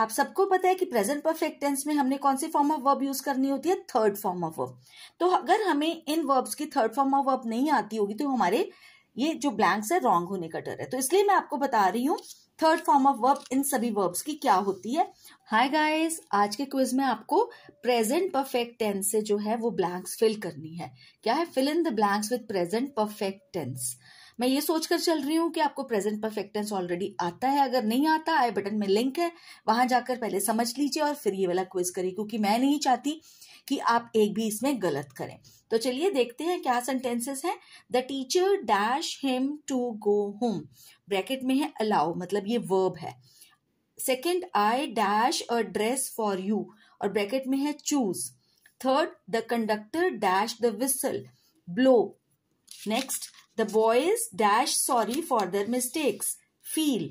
आप सबको पता है कि प्रेजेंट परफेक्ट टेंस में हमने कौन सी फॉर्म ऑफ वर्ब यूज करनी होती है थर्ड फॉर्म ऑफ वर्ब तो अगर हमें इन वर्ब्स की थर्ड फॉर्म ऑफ वर्ब नहीं आती होगी तो हमारे ये जो ब्लैंक्स है रॉन्ग होने का डर है तो इसलिए मैं आपको बता रही हूँ थर्ड फॉर्म ऑफ वर्ब इन सभी वर्ब्स की क्या होती है हाय गाइस आज के क्विज में आपको प्रेजेंट परफेक्ट टेंस से जो है वो ब्लैंक्स फिल करनी है क्या है fill in the blanks with present perfect tense मैं ये सोचकर चल रही हूँ कि आपको प्रेजेंट परफेक्ट टेंस ऑलरेडी आता है अगर नहीं आता आई बटन में लिंक है वहां जाकर पहले समझ लीजिए और फिर ये वाला क्विज करिए क्योंकि मैं नहीं चाहती कि आप एक भी इसमें गलत करें तो चलिए देखते हैं क्या सेंटेंसेस हैं the teacher dash him to go home bracket में है अलाउ मतलब ये वर्ब है second I dash a dress for you और ब्रैकेट में है choose third the conductor dash the whistle blow next the boys dash sorry for their mistakes feel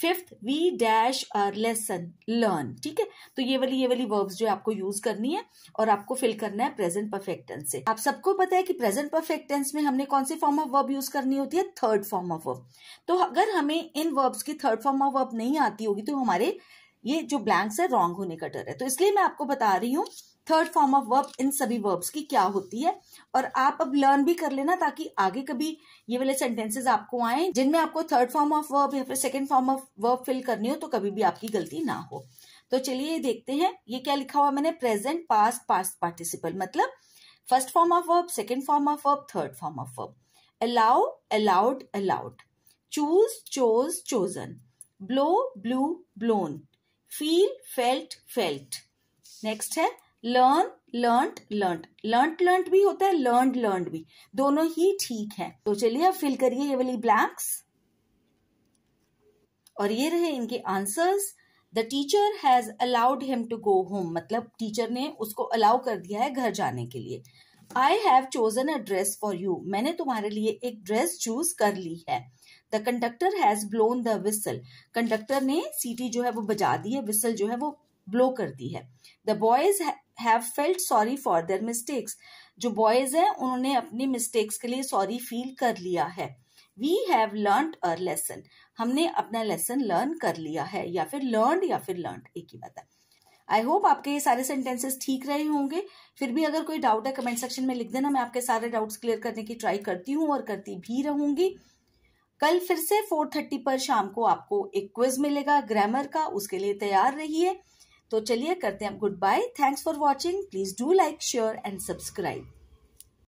fifth we dash our lesson learn ठीक है तो ये वाली ये वाली वर्ब्स जो आपको यूज करनी है और आपको फिल करना है प्रेजेंट परफेक्ट टेंस से आप सबको पता है कि प्रेजेंट परफेक्ट टेंस में हमने कौन सी फॉर्म ऑफ वर्ब यूज करनी होती है थर्ड फॉर्म ऑफ वर्ब तो अगर हमें इन वर्ब्स की थर्ड फॉर्म ऑफ वर्ब नहीं आती होगी तो हमारे ये जो ब्लैंक्स है रॉन्ग होने का डर है तो इसलिए मैं आपको बता रही हूँ थर्ड फॉर्म ऑफ वर्ब इन सभी वर्ब्स की क्या होती है और आप अब लर्न भी कर लेना ताकि आगे कभी ये वाले सेंटेंसेस आपको आए जिनमें आपको थर्ड फॉर्म ऑफ वर्ब या फिर second form of verb fill करनी हो तो कभी भी आपकी गलती ना हो तो चलिए देखते हैं ये क्या लिखा हुआ मैंने प्रेजेंट पास पास पार्टिसिपल मतलब first form of verb second form of verb third form of verb allow allowed allowed choose chose chosen blow blew blown feel felt felt next है learn learn learn learn learn भी होता है learn learn भी दोनों ही ठीक है तो चलिए अब फिल करिए ये वाली ब्लैंक्स और ये रहे इनके answers the teacher has allowed him to go home मतलब टीचर ने उसको अलाउ कर दिया है घर जाने के लिए I have chosen a dress for you मैंने तुम्हारे लिए एक ड्रेस चूज कर ली है the conductor has blown the whistle conductor ने सीटी जो है वो बजा दी है विसल जो है वो ब्लो कर दी है the boys have felt sorry for their mistakes जो बॉयज हैं उन्होंने अपनी मिस्टेक्स के लिए सॉरी फील कर लिया है we have learn our lesson हमने अपना लेसन लर्न कर लिया है या फिर लर्न या फिर लर्न एक ही बात है आई होप आपके ये सारे सेंटेंसेस ठीक रहे होंगे फिर भी अगर कोई डाउट है कमेंट सेक्शन में लिख देना मैं आपके सारे डाउट्स क्लियर करने की ट्राई करती हूँ और करती भी रहूंगी कल फिर से 4:30 पर शाम को आपको एक क्विज मिलेगा ग्रामर का उसके लिए तैयार रहिए तो चलिए करते हैं good bye thanks for watching please do like share and subscribe